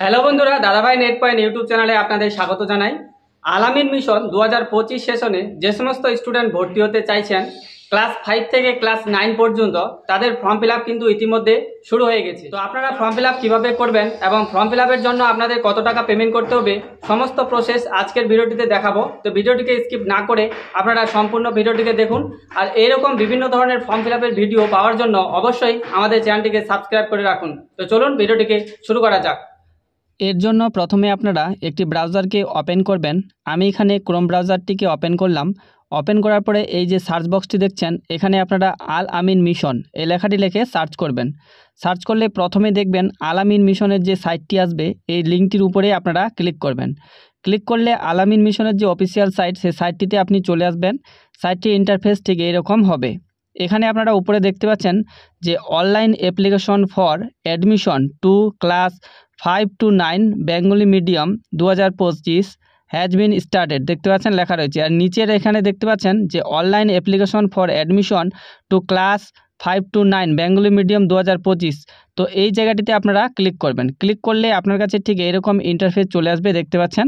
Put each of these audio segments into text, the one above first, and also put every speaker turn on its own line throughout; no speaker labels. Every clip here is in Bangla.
হ্যালো বন্ধুরা দাদাভাই নেট পয়েন্ট ইউটিউব চ্যানেলে আপনাদের স্বাগত জানাই আলামিন মিশন দু হাজার পঁচিশ সেশনে যে সমস্ত স্টুডেন্ট ভর্তি হতে চাইছেন ক্লাস ফাইভ থেকে ক্লাস নাইন পর্যন্ত তাদের ফর্ম ফিল কিন্তু ইতিমধ্যে শুরু হয়ে গেছে তো আপনারা ফর্ম ফিল কীভাবে করবেন এবং ফর্ম ফিল জন্য আপনাদের কত টাকা পেমেন্ট করতে হবে সমস্ত প্রসেস আজকের ভিডিওটিতে দেখাবো তো ভিডিওটিকে স্কিপ না করে আপনারা সম্পূর্ণ ভিডিওটিকে দেখুন আর এরকম বিভিন্ন ধরনের ফর্ম ফিল ভিডিও পাওয়ার জন্য অবশ্যই আমাদের চ্যানেলটিকে সাবস্ক্রাইব করে রাখুন তো চলুন ভিডিওটিকে শুরু করা যাক এর জন্য প্রথমে আপনারা একটি ব্রাউজারকে ওপেন করবেন আমি এখানে ক্রোম ব্রাউজারটিকে ওপেন করলাম ওপেন করার পরে এই যে সার্চ বক্সটি দেখছেন এখানে আপনারা আল আমিন মিশন এই লেখাটি লিখে সার্চ করবেন সার্চ করলে প্রথমে দেখবেন আল আমিন মিশনের যে সাইটটি আসবে এই লিঙ্কটির উপরে আপনারা ক্লিক করবেন ক্লিক করলে আল আমিন মিশনের যে অফিসিয়াল সাইট সেই সাইটটিতে আপনি চলে আসবেন সাইটটি ইন্টারফেস ঠিক এরকম হবে এখানে আপনারা উপরে দেখতে পাচ্ছেন যে online application for admission to class five two nine Bengali medium দু হাজার পঁচিশ হ্যাজ বিন স্টার্টেড দেখতে পাচ্ছেন লেখা রয়েছে আর নিচের এখানে দেখতে পাচ্ছেন যে online application for admission to class five two nine Bengali medium দু তো এই জায়গাটিতে আপনারা ক্লিক করবেন ক্লিক করলে আপনার কাছে ঠিক এরকম ইন্টারফেস চলে আসবে দেখতে পাচ্ছেন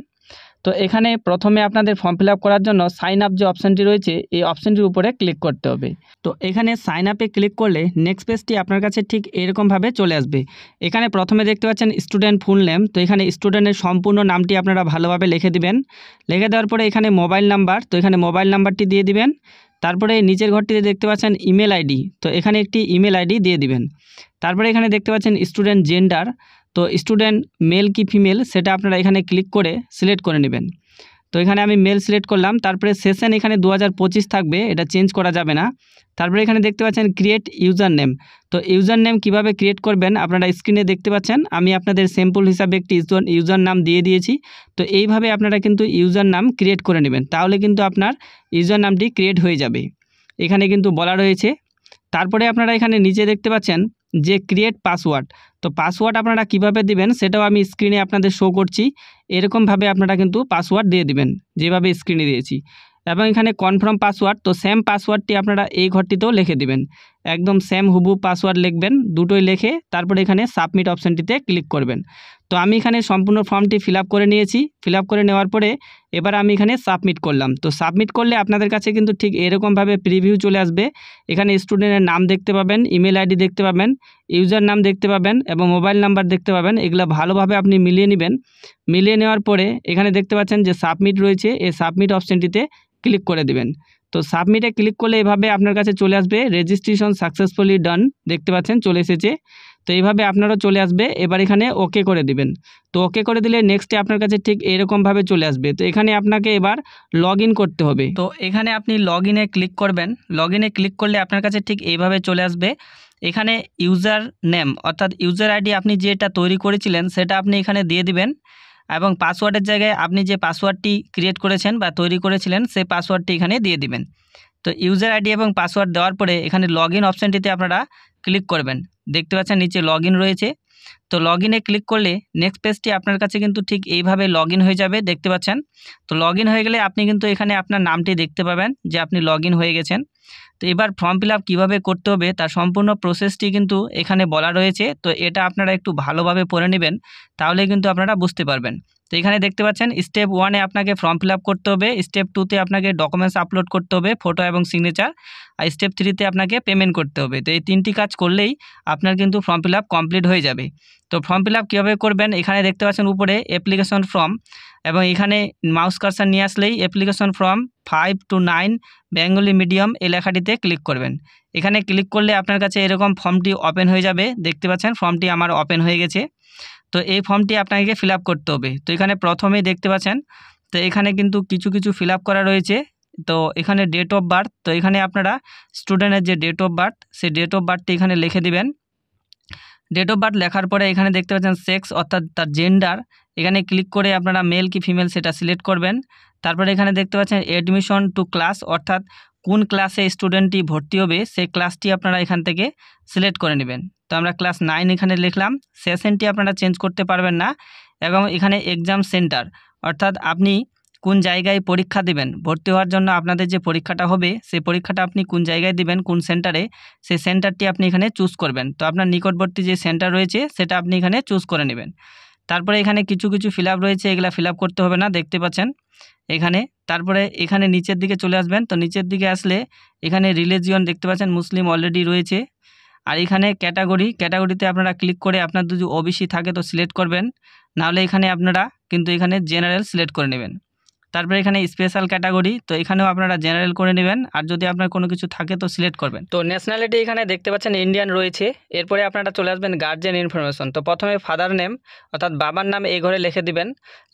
তো এখানে প্রথমে আপনাদের ফর্ম ফিল করার জন্য সাইন আপ যে অপশানটি রয়েছে এই অপশানটির উপরে ক্লিক করতে হবে তো এখানে সাইন আপে ক্লিক করলে নেক্সট পেজটি আপনার কাছে ঠিক এরকমভাবে চলে আসবে এখানে প্রথমে দেখতে পাচ্ছেন স্টুডেন্ট ফুল নেম তো এখানে স্টুডেন্টের সম্পূর্ণ নামটি আপনারা ভালোভাবে লিখে দিবেন লিখে দেওয়ার পরে এখানে মোবাইল নাম্বার তো এখানে মোবাইল নাম্বারটি দিয়ে দিবেন তারপরে নিচের ঘরটিতে দেখতে পাচ্ছেন ইমেল আইডি তো এখানে একটি ইমেল আইডি দিয়ে দিবেন তারপরে এখানে দেখতে পাচ্ছেন স্টুডেন্ট জেন্ডার তো স্টুডেন্ট মেল কি ফিমেল সেটা আপনারা এখানে ক্লিক করে সিলেক্ট করে নেবেন তো এখানে আমি মেল সিলেক্ট করলাম তারপরে সেশন এখানে দু থাকবে এটা চেঞ্জ করা যাবে না তারপরে এখানে দেখতে পাচ্ছেন ক্রিয়েট ইউজার নেম তো ইউজার নেম কীভাবে ক্রিয়েট করবেন আপনারা স্ক্রিনে দেখতে পাচ্ছেন আমি আপনাদের স্যাম্পল হিসাবে একটি ইউজার নাম দিয়ে দিয়েছি তো এইভাবে আপনারা কিন্তু ইউজার নাম ক্রিয়েট করে নেবেন তাহলে কিন্তু আপনার ইউজার নামটি ক্রিয়েট হয়ে যাবে এখানে কিন্তু বলা রয়েছে তারপরে আপনারা এখানে নিচে দেখতে পাচ্ছেন যে ক্রিয়েট পাসওয়ার্ড তো পাসওয়ার্ড আপনারা কিভাবে দিবেন সেটাও আমি স্ক্রিনে আপনাদের শো করছি এরকমভাবে আপনারা কিন্তু পাসওয়ার্ড দিয়ে দিবেন যেভাবে স্ক্রিনে দিয়েছি এবং এখানে কনফার্ম পাসওয়ার্ড তো সেম পাসওয়ার্ডটি আপনারা এই ঘরটিতেও লিখে দিবেন একদম সেম হুবু পাসওয়ার্ড লিখবেন দুটোই লেখে তারপরে এখানে সাবমিট অপশানটিতে ক্লিক করবেন তো আমি এখানে সম্পূর্ণ ফর্মটি ফিল করে নিয়েছি ফিল করে নেওয়ার পরে এবার আমি এখানে সাবমিট করলাম তো সাবমিট করলে আপনাদের কাছে কিন্তু ঠিক এরকমভাবে প্রিভিউ চলে আসবে এখানে স্টুডেন্টের নাম দেখতে পাবেন ইমেল আইডি দেখতে পাবেন ইউজার নাম দেখতে পাবেন এবং মোবাইল নাম্বার দেখতে পাবেন এগুলো ভালোভাবে আপনি মিলিয়ে নেবেন মিলিয়ে নেওয়ার পরে এখানে দেখতে পাচ্ছেন যে সাবমিট রয়েছে এই সাবমিট অপশানটিতে ক্লিক করে দেবেন তো সাবমিটে ক্লিক করলে এভাবে আপনার কাছে চলে আসবে রেজিস্ট্রেশন সাকসেসফুলি ডান দেখতে পাচ্ছেন চলে এসেছে তো এইভাবে আপনারও চলে আসবে এবার এখানে ওকে করে দিবেন তো ওকে করে দিলে নেক্সটে আপনার কাছে ঠিক এরকমভাবে চলে আসবে তো এখানে আপনাকে এবার লগ করতে হবে তো এখানে আপনি লগ ক্লিক করবেন লগ ক্লিক করলে আপনার কাছে ঠিক এইভাবে চলে আসবে এখানে ইউজার নেম অর্থাৎ ইউজার আইডি আপনি যেটা তৈরি করেছিলেন সেটা আপনি এখানে দিয়ে দিবেন এবং পাসওয়ার্ডের জায়গায় আপনি যে পাসওয়ার্ডটি ক্রিয়েট করেছেন বা তৈরি করেছিলেন সেই পাসওয়ার্ডটি এখানে দিয়ে দিবেন তো ইউজার আইডি এবং পাসওয়ার্ড দেওয়ার পরে এখানে লগ ইন অপশানটিতে আপনারা ক্লিক করবেন দেখতে পাচ্ছেন নিচে লগ রয়েছে তো লগ ইনে ক্লিক করলে নেক্সট পেজটি আপনার কাছে কিন্তু ঠিক এইভাবে লগ হয়ে যাবে দেখতে পাচ্ছেন তো লগ হয়ে গেলে আপনি কিন্তু এখানে আপনার নামটি দেখতে পাবেন যে আপনি লগ হয়ে গেছেন তো এবার ফর্ম ফিল আপ কীভাবে করতে হবে তার সম্পূর্ণ প্রসেসটি কিন্তু এখানে বলা রয়েছে তো এটা আপনারা একটু ভালোভাবে পড়ে নেবেন তাহলে কিন্তু আপনারা বুঝতে পারবেন তো এখানে দেখতে পাচ্ছেন স্টেপ ওয়ানে আপনাকে ফর্ম ফিল করতে হবে স্টেপ টুতে আপনাকে ডকুমেন্টস আপলোড করতে হবে ফটো এবং সিগনেচার আর স্টেপ থ্রিতে আপনাকে পেমেন্ট করতে হবে তো এই তিনটি কাজ করলেই আপনার কিন্তু ফর্ম ফিল কমপ্লিট হয়ে যাবে তো ফর্ম ফিল আপ কীভাবে করবেন এখানে দেখতে পাচ্ছেন উপরে অ্যাপ্লিকেশন ফর্ম এবং এখানে মাউস কার্সার নিয়ে আসলেই application form five two nine Bengali medium এই লেখাটিতে ক্লিক করবেন এখানে ক্লিক করলে আপনার কাছে এরকম ফর্মটি ওপেন হয়ে যাবে দেখতে পাচ্ছেন ফর্মটি আমার ওপেন হয়ে গেছে তো এই ফর্মটি আপনাকে ফিল করতে হবে তো এখানে প্রথমেই দেখতে পাচ্ছেন তো এখানে কিন্তু কিছু কিছু ফিল করা রয়েছে তো এখানে ডেট অফ বার্থ তো এখানে আপনারা স্টুডেন্টের যে ডেট অফ বার্থ সেই ডেট অফ বার্থটি এখানে লিখে দেবেন ডেট অফ বার্থ লেখার পরে এখানে দেখতে পাচ্ছেন সেক্স অর্থাৎ তার জেন্ডার এখানে ক্লিক করে আপনারা মেল কি ফিমেল সেটা সিলেক্ট করবেন তারপরে এখানে দেখতে পাচ্ছেন অ্যাডমিশন টু ক্লাস অর্থাৎ কোন ক্লাসে স্টুডেন্টটি ভর্তি হবে সেই ক্লাসটি আপনারা এখান থেকে সিলেক্ট করে নেবেন তো আমরা ক্লাস নাইন এখানে লিখলাম সেশনটি আপনারা চেঞ্জ করতে পারবেন না এবং এখানে এক্সাম সেন্টার অর্থাৎ আপনি কোন জায়গায় পরীক্ষা দেবেন ভর্তি হওয়ার জন্য আপনাদের যে পরীক্ষাটা হবে সেই পরীক্ষাটা আপনি কোন জায়গায় দেবেন কোন সেন্টারে সেই সেন্টারটি আপনি এখানে চুজ করবেন তো আপনার নিকটবর্তী যে সেন্টার রয়েছে সেটা আপনি এখানে চুজ করে নেবেন তারপরে এখানে কিছু কিছু ফিল রয়েছে এগুলা ফিল করতে হবে না দেখতে পাচ্ছেন এখানে তারপরে এখানে নিচের দিকে চলে আসবেন তো নিচের দিকে আসলে এখানে রিলিজিয়ন দেখতে পাচ্ছেন মুসলিম অলরেডি রয়েছে আর এখানে ক্যাটাগরি ক্যাটাগরিতে আপনারা ক্লিক করে আপনার যদি ওবিসি থাকে তো সিলেক্ট করবেন নাহলে এখানে আপনারা কিন্তু এখানে জেনারেল সিলেক্ট করে নেবেন তারপরে এখানে স্পেশাল ক্যাটাগরি তো এখানেও আপনারা জেনারেল করে নেবেন আর যদি আপনার কোনো কিছু থাকে তো সিলেক্ট করবেন তো ন্যাশনালিটি এখানে দেখতে পাচ্ছেন ইন্ডিয়ান রয়েছে এরপরে আপনারা চলে আসবেন গার্জেন ইনফরমেশন তো প্রথমে ফাদার নেম অর্থাৎ বাবার নাম এই ঘরে লিখে দিবেন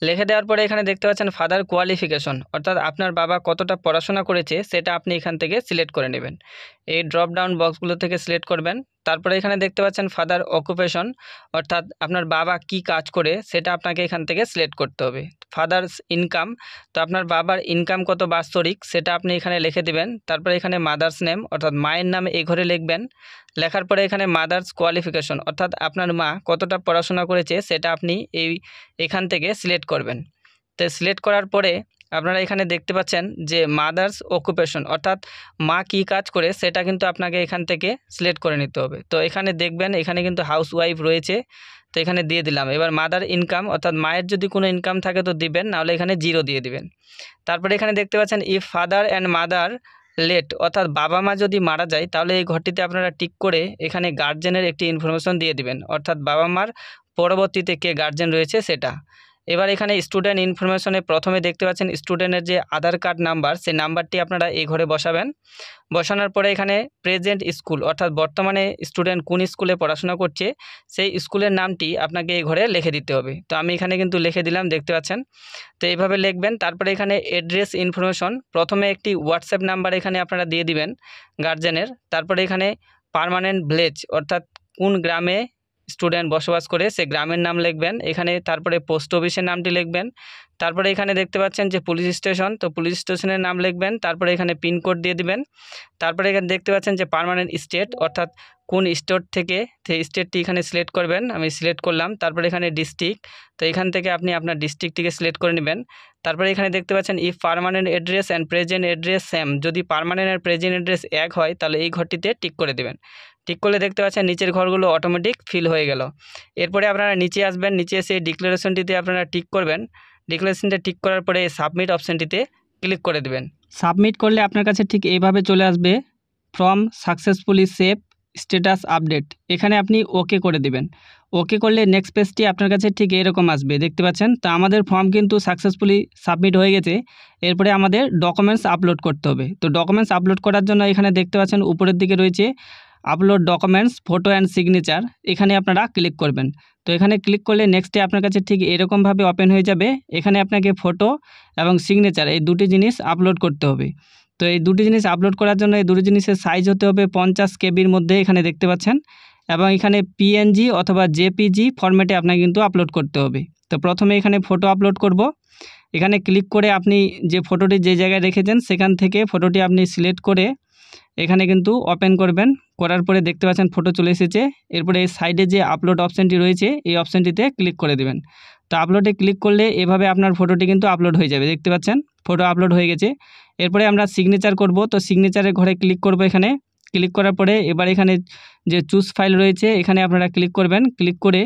লিখে দেওয়ার পরে এখানে দেখতে পাচ্ছেন ফাদার কোয়ালিফিকেশন অর্থাৎ আপনার বাবা কতটা পড়াশোনা করেছে সেটা আপনি এখান থেকে সিলেক্ট করে নেবেন এই ড্রপ ডাউন বক্সগুলো থেকে সিলেক্ট করবেন তারপরে এখানে দেখতে পাচ্ছেন ফাদার অকুপেশন অর্থাৎ আপনার বাবা কি কাজ করে সেটা আপনাকে এখান থেকে সিলেক্ট করতে হবে ফাদার্স ইনকাম তো আপনার বাবার ইনকাম কত বাস্তরিক সেটা আপনি এখানে লিখে দেবেন তারপরে এখানে মাদার্স নেম অর্থাৎ মায়ের নাম এই ঘরে লিখবেন লেখার পরে এখানে মাদার্স কোয়ালিফিকেশন অর্থাৎ আপনার মা কতটা পড়াশোনা করেছে সেটা আপনি এই এখান থেকে সিলেক্ট করবেন তো সিলেক্ট করার পরে আপনারা এখানে দেখতে পাচ্ছেন যে মাদার্স অকুপেশন অর্থাৎ মা কি কাজ করে সেটা কিন্তু আপনাকে এখান থেকে সিলেক্ট করে নিতে হবে তো এখানে দেখবেন এখানে কিন্তু হাউস ওয়াইফ রয়েছে তো এখানে দিয়ে দিলাম এবার মাদার ইনকাম অর্থাৎ মায়ের যদি কোনো ইনকাম থাকে তো দিবেন নাহলে এখানে জিরো দিয়ে দিবেন তারপরে এখানে দেখতে পাচ্ছেন if father and mother late অর্থাৎ বাবা মা যদি মারা যায় তাহলে এই ঘরটিতে আপনারা টিক করে এখানে গার্জেনের একটি ইনফরমেশন দিয়ে দিবেন অর্থাৎ বাবা মার পরবর্তীতে কে গার্জেন রয়েছে সেটা এবার এখানে স্টুডেন্ট ইনফরমেশনে প্রথমে দেখতে পাচ্ছেন স্টুডেন্টের যে আধার কার্ড নাম্বার সেই নাম্বারটি আপনারা এই ঘরে বসাবেন বসানোর পরে এখানে প্রেজেন্ট স্কুল অর্থাৎ বর্তমানে স্টুডেন্ট কোন স্কুলে পড়াশোনা করছে সেই স্কুলের নামটি আপনাকে এই ঘরে লিখে দিতে হবে তো আমি এখানে কিন্তু লিখে দিলাম দেখতে পাচ্ছেন তো এইভাবে লিখবেন তারপরে এখানে অ্যাড্রেস ইনফরমেশন প্রথমে একটি হোয়াটসঅ্যাপ নাম্বার এখানে আপনারা দিয়ে দিবেন গার্জেনের তারপরে এখানে পারমানেন্ট ভিলেজ অর্থাৎ কোন গ্রামে স্টুডেন্ট বসবাস করে সে গ্রামের নাম লিখবেন এখানে তারপরে পোস্ট অফিসের নামটি লিখবেন তারপরে এখানে দেখতে পাচ্ছেন যে পুলিশ স্টেশন তো পুলিশ স্টেশনের নাম লিখবেন তারপরে এখানে পিনকোড দিয়ে দিবেন তারপরে এখানে দেখতে পাচ্ছেন যে পারমানেন্ট স্টেট অর্থাৎ কোন স্টেট থেকে সেই স্টেটটি এখানে সিলেক্ট করবেন আমি সিলেক্ট করলাম তারপরে এখানে ডিস্ট্রিক্ট তো এখান থেকে আপনি আপনার ডিস্ট্রিক্টটিকে সিলেক্ট করে নেবেন তারপরে এখানে দেখতে পাচ্ছেন if permanent address and present address same যদি পারমানেন্ট আর প্রেজেন্ট অ্যাড্রেস এক হয় তাহলে এই ঘরটিতে টিক করে দেবেন টিক করলে দেখতে পাচ্ছেন নিচের ঘরগুলো অটোমেটিক ফিল হয়ে গেল এরপরে আপনারা নিচে আসবেন নিচে এসে ডিক্লারেশনটিতে আপনারা টিক করবেন ডিক্লারেশনটা ঠিক করার পরে সাবমিট অপশানটিতে ক্লিক করে দেবেন সাবমিট করলে আপনার কাছে ঠিক এইভাবে চলে আসবে form successfully save status update এখানে আপনি ওকে করে দেবেন ওকে করলে নেক্সট পেজটি আপনার কাছে ঠিক এরকম আসবে দেখতে পাচ্ছেন তো আমাদের ফর্ম কিন্তু সাকসেসফুলি সাবমিট হয়ে গেছে এরপরে আমাদের ডকুমেন্টস আপলোড করতে হবে তো ডকুমেন্টস আপলোড করার জন্য এখানে দেখতে পাচ্ছেন উপরের দিকে রয়েছে upload documents photo and signature এখানে আপনারা ক্লিক করবেন তো এখানে ক্লিক করলে নেক্সটে আপনার কাছে ঠিক এরকমভাবে ওপেন হয়ে যাবে এখানে আপনাকে ফটো এবং সিগনেচার এই দুটি জিনিস আপলোড করতে হবে তো এই দুটি জিনিস আপলোড করার জন্য এই দুটি জিনিসের সাইজ হতে হবে পঞ্চাশ কেবির মধ্যে এখানে দেখতে পাচ্ছেন এবং এখানে পিএনজি অথবা জেপিজি ফর্মেটে আপনাকে কিন্তু আপলোড করতে হবে তো প্রথমে এখানে ফটো আপলোড করব এখানে ক্লিক করে আপনি যে ফটোটি যে জায়গায় রেখেছেন সেখান থেকে ফটোটি আপনি সিলেক্ট করে এখানে কিন্তু ওপেন করবেন করার পরে দেখতে পাচ্ছেন ফটো চলে এসেছে এরপরে এই সাইডে যে আপলোড অপশানটি রয়েছে এই অপশানটিতে ক্লিক করে দেবেন তো আপলোডে ক্লিক করলে এভাবে আপনার ফটোটি কিন্তু আপলোড হয়ে যাবে দেখতে পাচ্ছেন ফটো আপলোড হয়ে গেছে এরপরে আমরা সিগনেচার করব তো সিগনেচারের ঘরে ক্লিক করব এখানে ক্লিক করার পরে এবার এখানে যে চুজ ফাইল রয়েছে এখানে আপনারা ক্লিক করবেন ক্লিক করে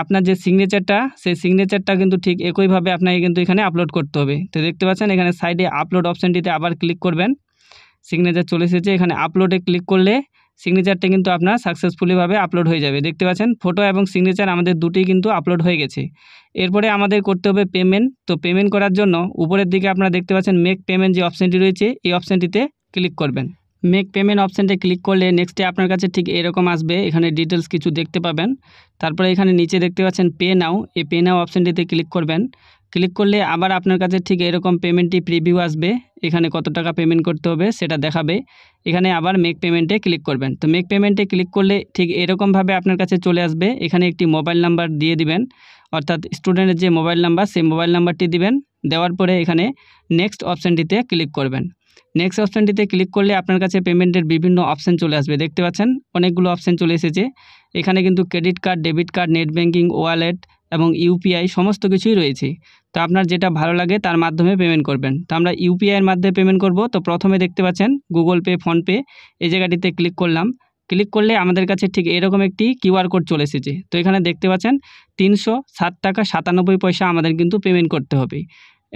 আপনার যে সিগনেচারটা সেই সিগনেচারটা কিন্তু ঠিক একইভাবে আপনাকে কিন্তু এখানে আপলোড করতে হবে তো দেখতে পাচ্ছেন এখানে সাইডে আপলোড অপশানটিতে আবার ক্লিক করবেন সিগনেচার চলে এসেছে এখানে আপলোডে ক্লিক করলে সিগনেচারটা কিন্তু আপনার সাকসেসফুলিভাবে আপলোড হয়ে যাবে দেখতে পাচ্ছেন ফটো এবং সিগনেচার আমাদের দুটি কিন্তু আপলোড হয়ে গেছে এরপরে আমাদের করতে হবে পেমেন্ট তো পেমেন্ট করার জন্য উপরের দিকে আপনারা দেখতে পাচ্ছেন মেক পেমেন্ট যে অপশানটি রয়েছে এই অপশানটিতে ক্লিক করবেন মেক পেমেন্ট অপশানটা ক্লিক করলে নেক্সটে আপনার কাছে ঠিক এরকম আসবে এখানে ডিটেলস কিছু দেখতে পাবেন তারপরে এখানে নিচে দেখতে পাচ্ছেন পে নাও এই পে নাও অপশানটিতে ক্লিক করবেন ক্লিক করলে আবার আপনার কাছে ঠিক এরকম পেমেন্টটি প্রিভিউ আসবে এখানে কত টাকা পেমেন্ট করতে হবে সেটা দেখাবে এখানে আবার মেক পেমেন্টে ক্লিক করবেন তো মেক পেমেন্টে ক্লিক করলে ঠিক এরকমভাবে আপনার কাছে চলে আসবে এখানে একটি মোবাইল নাম্বার দিয়ে দিবেন অর্থাৎ স্টুডেন্টের যে মোবাইল নাম্বার সেই মোবাইল নাম্বারটি দিবেন দেওয়ার পরে এখানে নেক্সট অপশানটিতে ক্লিক করবেন নেক্সট অপশানটিতে ক্লিক করলে আপনার কাছে পেমেন্টের বিভিন্ন অপশান চলে আসবে দেখতে পাচ্ছেন অনেকগুলো অপশান চলে এসেছে এখানে কিন্তু credit card debit card net banking wallet এবং ইউপিআই সমস্ত কিছুই রয়েছে তো আপনার যেটা ভালো লাগে তার মাধ্যমে পেমেন্ট করবেন তো আমরা ইউপিআইয়ের মাধ্যমে পেমেন্ট করব তো প্রথমে দেখতে পাচ্ছেন গুগল পে ফোনপে এই জায়গাটিতে ক্লিক করলাম ক্লিক করলে আমাদের কাছে ঠিক এরকম একটি কিউআর কোড চলে এসেছে তো এখানে দেখতে পাচ্ছেন তিনশো সাত টাকা সাতানব্বই পয়সা আমাদের কিন্তু পেমেন্ট করতে হবে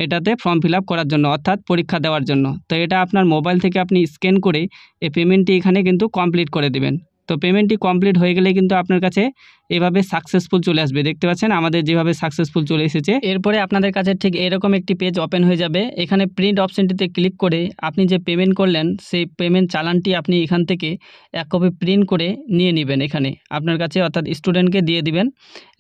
এটাতে ফর্ম ফিল করার জন্য অর্থাৎ পরীক্ষা দেওয়ার জন্য তো এটা আপনার মোবাইল থেকে আপনি স্ক্যান করে এই পেমেন্টটি এখানে কিন্তু কমপ্লিট করে দেবেন তো পেমেন্টটি কমপ্লিট হয়ে গেলে কিন্তু আপনার কাছে এভাবে সাকসেসফুল চলে আসবে দেখতে পাচ্ছেন আমাদের যেভাবে সাকসেসফুল চলে এসেছে এরপরে আপনাদের কাছে ঠিক এরকম একটি পেজ ওপেন হয়ে যাবে এখানে প্রিন্ট অপশানটিতে ক্লিক করে আপনি যে পেমেন্ট করলেন সেই পেমেন্ট চালানটি আপনি এখান থেকে এক কপি প্রিন্ট করে নিয়ে নেবেন এখানে আপনার কাছে অর্থাৎ স্টুডেন্টকে দিয়ে দিবেন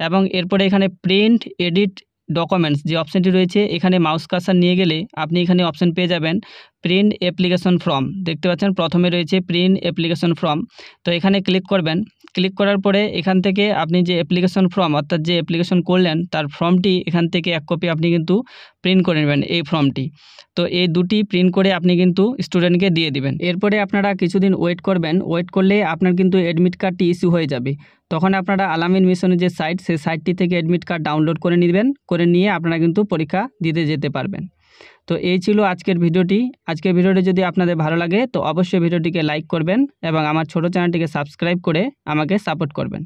এবং এরপরে এখানে প্রিন্ট এডিট ডকুমেন্টস যে অপশানটি রয়েছে এখানে মাউস কাসার নিয়ে গেলে আপনি এখানে অপশান পেয়ে যাবেন প্রিন্ট অ্যাপ্লিকেশন ফর্ম দেখতে পাচ্ছেন প্রথমে রয়েছে প্রিন্ট অ্যাপ্লিকেশন ফর্ম তো এখানে ক্লিক করবেন ক্লিক করার পরে এখান থেকে আপনি যে অ্যাপ্লিকেশন ফর্ম অর্থাৎ যে অ্যাপ্লিকেশন করলেন তার ফর্মটি এখান থেকে এক কপি আপনি কিন্তু প্রিন্ট করে নেবেন এই ফর্মটি তো এই দুটি প্রিন্ট করে আপনি কিন্তু স্টুডেন্টকে দিয়ে দিবেন এরপরে আপনারা কিছুদিন ওয়েট করবেন ওয়েট করলে আপনার কিন্তু অ্যাডমিট কার্ডটি ইস্যু হয়ে যাবে তখন আপনারা আলামিন মিশনের যে সাইট সেই সাইটটি থেকে অ্যাডমিট কার্ড ডাউনলোড করে নেবেন করে নিয়ে আপনারা কিন্তু পরীক্ষা দিতে যেতে পারবেন তো এই ছিল আজকের ভিডিওটি আজকের ভিডিওটি যদি আপনাদের ভালো লাগে তো অবশ্যই ভিডিওটিকে লাইক করবেন এবং আমার ছোট চ্যানেলটিকে সাবস্ক্রাইব করে আমাকে সাপোর্ট করবেন